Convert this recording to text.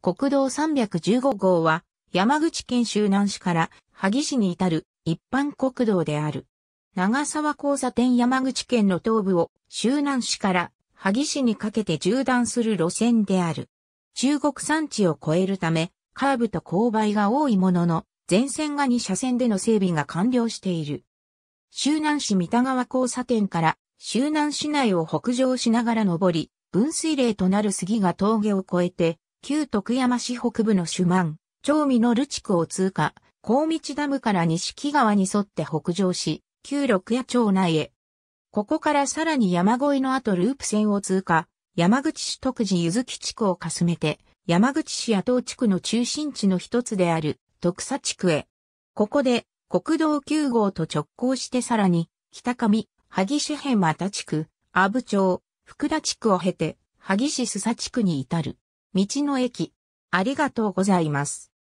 国道315号は山口県周南市から萩市に至る一般国道である。長沢交差点山口県の東部を周南市から萩市にかけて縦断する路線である。中国山地を越えるため、カーブと勾配が多いものの、全線が2車線での整備が完了している。周南市三田川交差点から周南市内を北上しながら登り、分水嶺となる杉が峠を越えて、旧徳山市北部の主満、町美のる地区を通過、高道ダムから錦川に沿って北上し、旧六夜町内へ。ここからさらに山越えの後ループ線を通過、山口市徳地ゆずき地区をかすめて、山口市野党地区の中心地の一つである、徳佐地区へ。ここで、国道9号と直行してさらに、北上、萩市辺又地区、阿武町、福田地区を経て、萩市須佐地区に至る。道の駅。ありがとうございます。